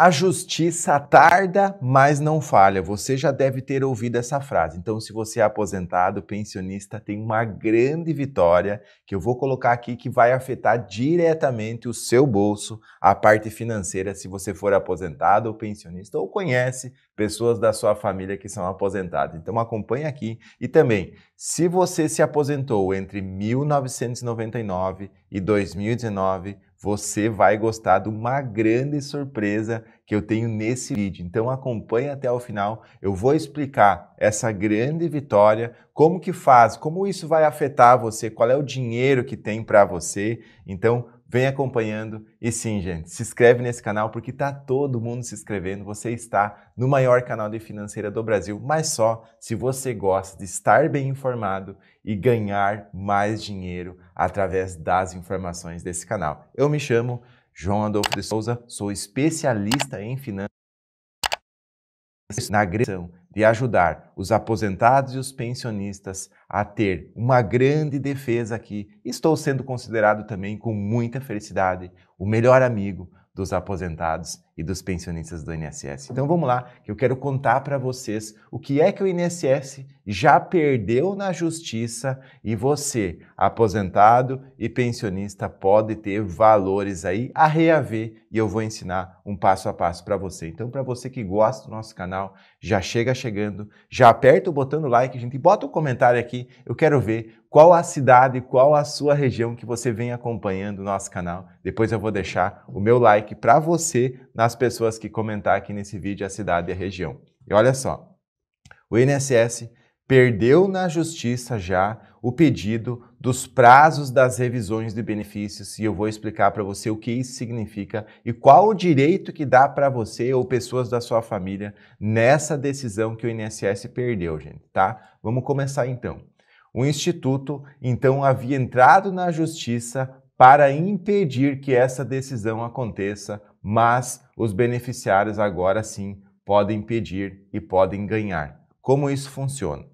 A justiça tarda, mas não falha. Você já deve ter ouvido essa frase. Então, se você é aposentado, pensionista, tem uma grande vitória que eu vou colocar aqui que vai afetar diretamente o seu bolso, a parte financeira, se você for aposentado ou pensionista ou conhece pessoas da sua família que são aposentadas. Então, acompanhe aqui. E também, se você se aposentou entre 1999 e 2019, você vai gostar de uma grande surpresa que eu tenho nesse vídeo. Então acompanhe até o final, eu vou explicar essa grande vitória, como que faz, como isso vai afetar você, qual é o dinheiro que tem para você. Então vem acompanhando. E sim, gente, se inscreve nesse canal porque tá todo mundo se inscrevendo. Você está no maior canal de financeira do Brasil, mas só se você gosta de estar bem informado e ganhar mais dinheiro através das informações desse canal. Eu me chamo João Adolfo de Souza, sou especialista em finanças na agressão de ajudar os aposentados e os pensionistas a ter uma grande defesa aqui. Estou sendo considerado também com muita felicidade o melhor amigo dos aposentados e dos pensionistas do INSS. Então vamos lá, que eu quero contar para vocês o que é que o INSS já perdeu na justiça e você, aposentado e pensionista, pode ter valores aí a reaver e eu vou ensinar um passo a passo para você. Então para você que gosta do nosso canal, já chega chegando, já aperta o botão do like, gente, e bota um comentário aqui. Eu quero ver qual a cidade, qual a sua região que você vem acompanhando o nosso canal. Depois eu vou deixar o meu like para você nas pessoas que comentar aqui nesse vídeo a cidade e a região. E olha só, o INSS perdeu na justiça já o pedido dos prazos das revisões de benefícios e eu vou explicar para você o que isso significa e qual o direito que dá para você ou pessoas da sua família nessa decisão que o INSS perdeu, gente, tá? Vamos começar então. O Instituto, então, havia entrado na justiça para impedir que essa decisão aconteça, mas os beneficiários agora sim podem pedir e podem ganhar. Como isso funciona?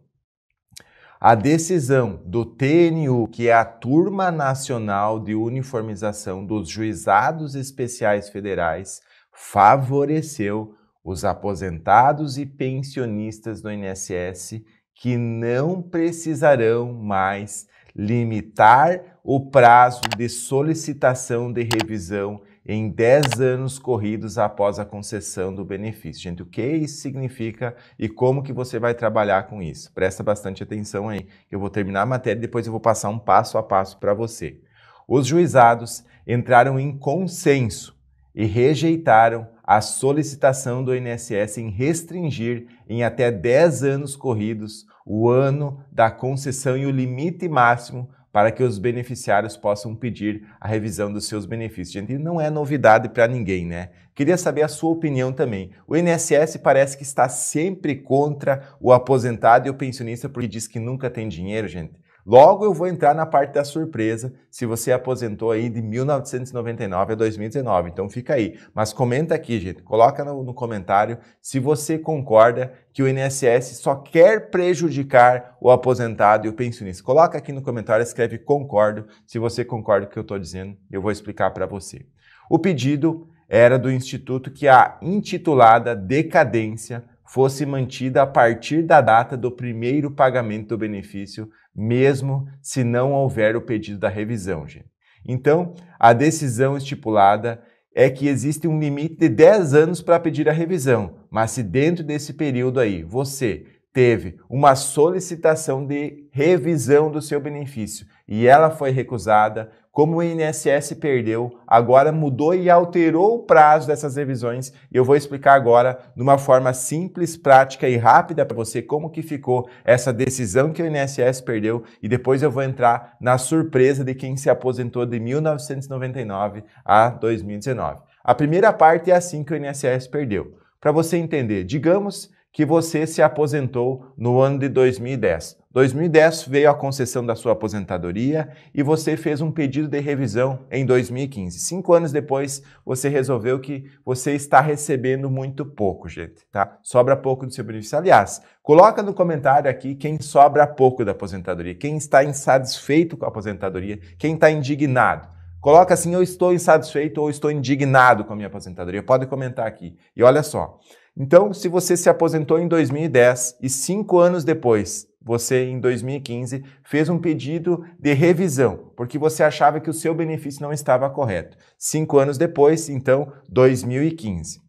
A decisão do TNU, que é a Turma Nacional de Uniformização dos Juizados Especiais Federais, favoreceu os aposentados e pensionistas do INSS que não precisarão mais limitar o prazo de solicitação de revisão em 10 anos corridos após a concessão do benefício. Gente, o que isso significa e como que você vai trabalhar com isso? Presta bastante atenção aí. Eu vou terminar a matéria e depois eu vou passar um passo a passo para você. Os juizados entraram em consenso e rejeitaram a solicitação do INSS em restringir em até 10 anos corridos o ano da concessão e o limite máximo para que os beneficiários possam pedir a revisão dos seus benefícios. Gente, não é novidade para ninguém, né? Queria saber a sua opinião também. O INSS parece que está sempre contra o aposentado e o pensionista porque diz que nunca tem dinheiro, gente. Logo eu vou entrar na parte da surpresa, se você aposentou aí de 1999 a 2019. Então fica aí. Mas comenta aqui, gente. Coloca no, no comentário se você concorda que o INSS só quer prejudicar o aposentado e o pensionista. Coloca aqui no comentário, escreve concordo, se você concorda com o que eu estou dizendo, eu vou explicar para você. O pedido era do instituto que a intitulada decadência fosse mantida a partir da data do primeiro pagamento do benefício, mesmo se não houver o pedido da revisão. Gente. Então, a decisão estipulada é que existe um limite de 10 anos para pedir a revisão, mas se dentro desse período aí você teve uma solicitação de revisão do seu benefício e ela foi recusada, como o INSS perdeu, agora mudou e alterou o prazo dessas revisões. Eu vou explicar agora de uma forma simples, prática e rápida para você como que ficou essa decisão que o INSS perdeu e depois eu vou entrar na surpresa de quem se aposentou de 1999 a 2019. A primeira parte é assim que o INSS perdeu. Para você entender, digamos que você se aposentou no ano de 2010 2010 veio a concessão da sua aposentadoria e você fez um pedido de revisão em 2015. Cinco anos depois, você resolveu que você está recebendo muito pouco, gente, tá? Sobra pouco do seu benefício. Aliás, coloca no comentário aqui quem sobra pouco da aposentadoria, quem está insatisfeito com a aposentadoria, quem está indignado. Coloca assim, eu estou insatisfeito ou estou indignado com a minha aposentadoria. Pode comentar aqui. E olha só. Então, se você se aposentou em 2010 e cinco anos depois você em 2015 fez um pedido de revisão, porque você achava que o seu benefício não estava correto. Cinco anos depois, então, 2015.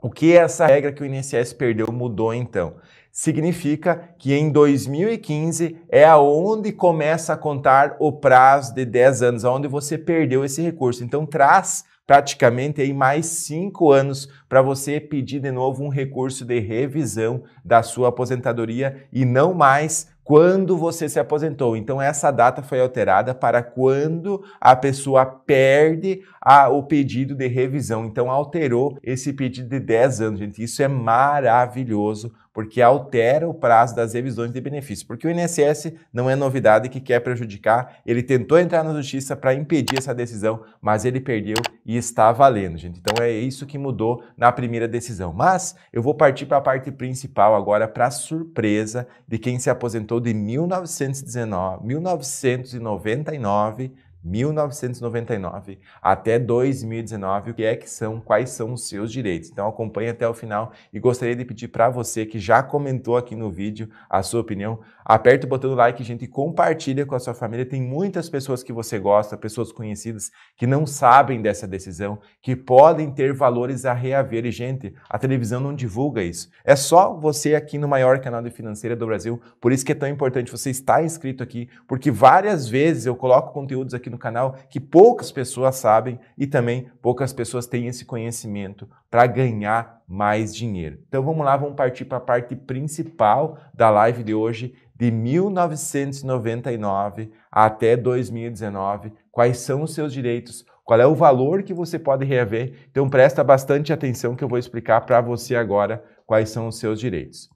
O que essa regra que o INSS perdeu mudou então? Significa que em 2015 é aonde começa a contar o prazo de 10 anos, aonde você perdeu esse recurso. Então traz praticamente aí mais cinco anos para você pedir de novo um recurso de revisão da sua aposentadoria e não mais quando você se aposentou. Então, essa data foi alterada para quando a pessoa perde a, o pedido de revisão. Então, alterou esse pedido de 10 anos, gente. Isso é maravilhoso porque altera o prazo das revisões de benefícios. Porque o INSS não é novidade que quer prejudicar, ele tentou entrar na justiça para impedir essa decisão, mas ele perdeu e está valendo, gente. Então é isso que mudou na primeira decisão. Mas eu vou partir para a parte principal agora, para surpresa de quem se aposentou de 1919, 1999 1999 até 2019, o que é que são, quais são os seus direitos. Então acompanhe até o final e gostaria de pedir para você que já comentou aqui no vídeo a sua opinião, aperta o botão do like, gente, e compartilha com a sua família. Tem muitas pessoas que você gosta, pessoas conhecidas que não sabem dessa decisão, que podem ter valores a reaver e gente, a televisão não divulga isso. É só você aqui no maior canal de financeira do Brasil, por isso que é tão importante você estar inscrito aqui, porque várias vezes eu coloco conteúdos aqui no no canal que poucas pessoas sabem e também poucas pessoas têm esse conhecimento para ganhar mais dinheiro. Então vamos lá, vamos partir para a parte principal da live de hoje, de 1999 até 2019. Quais são os seus direitos? Qual é o valor que você pode reaver? Então presta bastante atenção que eu vou explicar para você agora quais são os seus direitos.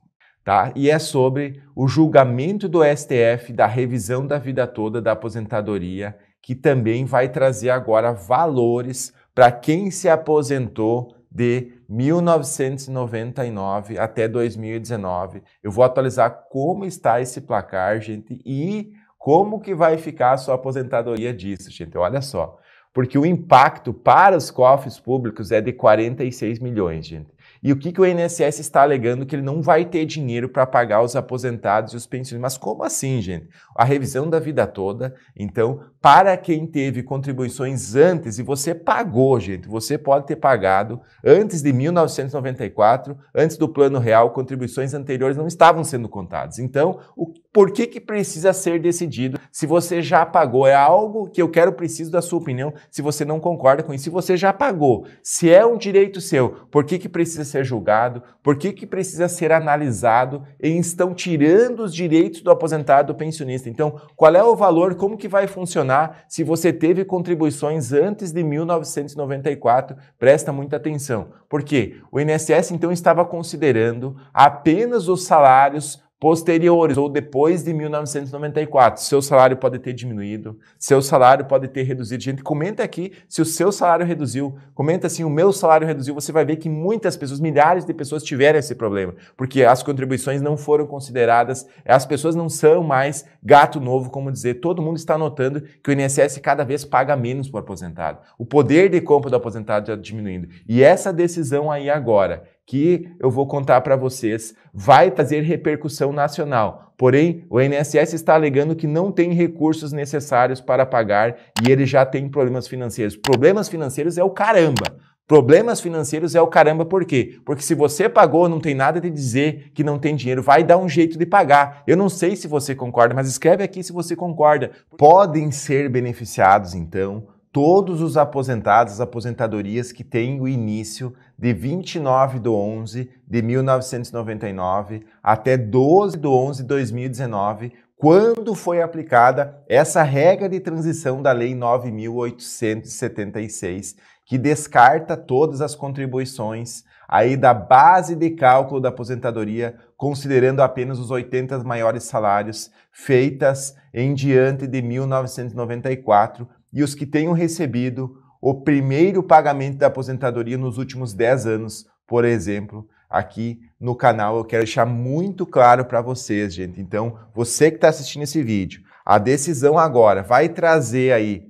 Tá? E é sobre o julgamento do STF da revisão da vida toda da aposentadoria que também vai trazer agora valores para quem se aposentou de 1999 até 2019. Eu vou atualizar como está esse placar, gente, e como que vai ficar a sua aposentadoria disso, gente. Olha só, porque o impacto para os cofres públicos é de 46 milhões, gente. E o que, que o INSS está alegando? Que ele não vai ter dinheiro para pagar os aposentados e os pensionistas. Mas como assim, gente? A revisão da vida toda, então para quem teve contribuições antes, e você pagou, gente, você pode ter pagado antes de 1994, antes do Plano Real, contribuições anteriores não estavam sendo contadas. Então, o, por que, que precisa ser decidido se você já pagou? É algo que eu quero, preciso da sua opinião, se você não concorda com isso. Se você já pagou, se é um direito seu, por que, que precisa ser julgado? Por que, que precisa ser analisado? E estão tirando os direitos do aposentado, do pensionista. Então, qual é o valor? Como que vai funcionar? se você teve contribuições antes de 1994. Presta muita atenção, porque o INSS então estava considerando apenas os salários posteriores ou depois de 1994. Seu salário pode ter diminuído, seu salário pode ter reduzido. Gente, comenta aqui se o seu salário reduziu. Comenta assim, o meu salário reduziu. Você vai ver que muitas pessoas, milhares de pessoas tiveram esse problema, porque as contribuições não foram consideradas, as pessoas não são mais gato novo, como dizer. Todo mundo está notando que o INSS cada vez paga menos para o aposentado. O poder de compra do aposentado está diminuindo. E essa decisão aí agora, que eu vou contar para vocês vai trazer repercussão nacional. Porém, o INSS está alegando que não tem recursos necessários para pagar e ele já tem problemas financeiros. Problemas financeiros é o caramba. Problemas financeiros é o caramba, por quê? Porque se você pagou, não tem nada de dizer que não tem dinheiro, vai dar um jeito de pagar. Eu não sei se você concorda, mas escreve aqui se você concorda. Podem ser beneficiados, então, todos os aposentados, as aposentadorias que têm o início de 29 de 11 de 1999 até 12 de 11 de 2019, quando foi aplicada essa regra de transição da Lei 9.876, que descarta todas as contribuições aí da base de cálculo da aposentadoria, considerando apenas os 80 maiores salários feitas em diante de 1994 e os que tenham recebido o primeiro pagamento da aposentadoria nos últimos 10 anos, por exemplo, aqui no canal. Eu quero deixar muito claro para vocês, gente. Então, você que está assistindo esse vídeo, a decisão agora vai trazer aí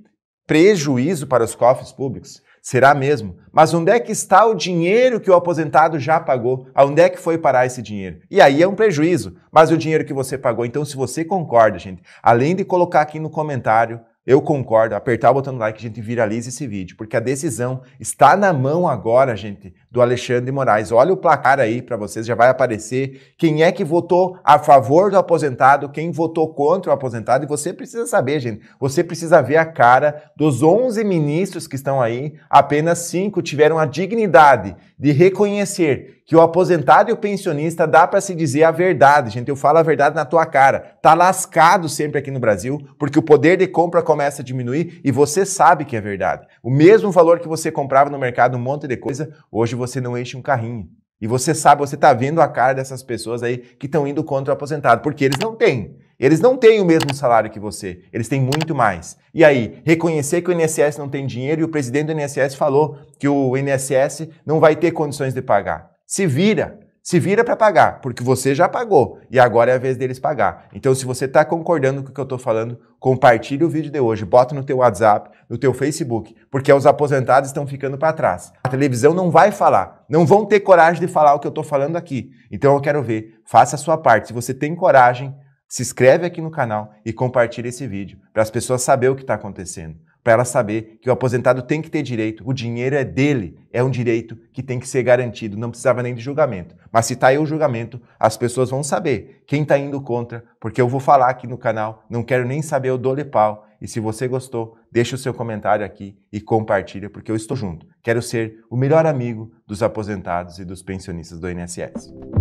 prejuízo para os cofres públicos? Será mesmo? Mas onde é que está o dinheiro que o aposentado já pagou? Aonde é que foi parar esse dinheiro? E aí é um prejuízo, mas o dinheiro que você pagou. Então, se você concorda, gente, além de colocar aqui no comentário, eu concordo, apertar o botão do like, a gente viraliza esse vídeo, porque a decisão está na mão agora, gente, do Alexandre Moraes. Olha o placar aí para vocês, já vai aparecer quem é que votou a favor do aposentado, quem votou contra o aposentado, e você precisa saber, gente, você precisa ver a cara dos 11 ministros que estão aí, apenas 5 tiveram a dignidade de reconhecer que o aposentado e o pensionista dá para se dizer a verdade, gente, eu falo a verdade na tua cara. Tá lascado sempre aqui no Brasil, porque o poder de compra começa a diminuir e você sabe que é verdade. O mesmo valor que você comprava no mercado um monte de coisa, hoje você não enche um carrinho. E você sabe, você está vendo a cara dessas pessoas aí que estão indo contra o aposentado, porque eles não têm. Eles não têm o mesmo salário que você, eles têm muito mais. E aí, reconhecer que o INSS não tem dinheiro e o presidente do INSS falou que o INSS não vai ter condições de pagar. Se vira, se vira para pagar, porque você já pagou e agora é a vez deles pagar. Então, se você está concordando com o que eu estou falando, compartilhe o vídeo de hoje, bota no teu WhatsApp, no teu Facebook, porque os aposentados estão ficando para trás. A televisão não vai falar, não vão ter coragem de falar o que eu estou falando aqui. Então, eu quero ver, faça a sua parte. Se você tem coragem, se inscreve aqui no canal e compartilhe esse vídeo para as pessoas saberem o que está acontecendo para ela saber que o aposentado tem que ter direito, o dinheiro é dele, é um direito que tem que ser garantido, não precisava nem de julgamento. Mas se está aí o julgamento, as pessoas vão saber quem está indo contra, porque eu vou falar aqui no canal, não quero nem saber, o dole pau. E se você gostou, deixa o seu comentário aqui e compartilha, porque eu estou junto. Quero ser o melhor amigo dos aposentados e dos pensionistas do INSS.